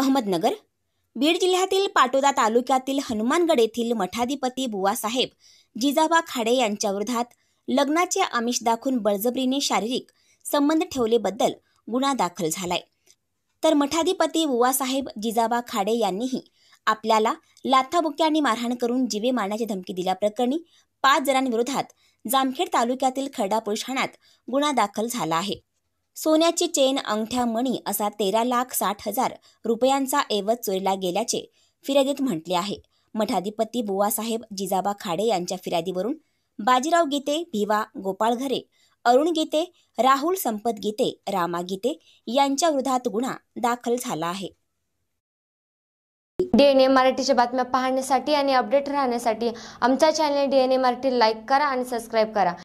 अहमदनगर बीड जिल्ह्यातील पाटोदा तालुक्यातील हनुमानगड येथील मठाधिपती बुवासाहेब जिजाबा खाडे यांच्या विरोधात लग्नाचे आमिष दाखवून बळजबरीने शारीरिक संबंध ठेवलेबद्दल गुन्हा दाखल झालाय तर मठाधिपती बुवासाहेब जिजाबा खाडे यांनीही आपल्याला लाथाबुक्यांनी मारहाण करून जीवे मारण्याची धमकी दिल्याप्रकरणी पाच जणांविरोधात जामखेड तालुक्यातील खर्डा ठाण्यात गुन्हा दाखल झाला आहे सोन्याची चेन अंगठ्या मणी असा तेरा लाख साठ हजार रुपयांचा ऐवज चोरीला गेल्याचे फिर्यादीत म्हटले आहे मठाधिपती बुवासाहेब जिजाबा खाडे यांच्या फिर्यादीवरून बाजीराव गीते भिवा गोपाळ घरे अरुण गीते राहुल संपत गीते रामा गीते यांच्या विरोधात गुन्हा दाखल झाला आहे डीएनए मराठीच्या बातम्या पाहण्यासाठी आणि अपडेट राहण्यासाठी आमचा चॅनल डीएनए मराठी लाईक करा आणि सबस्क्राईब करा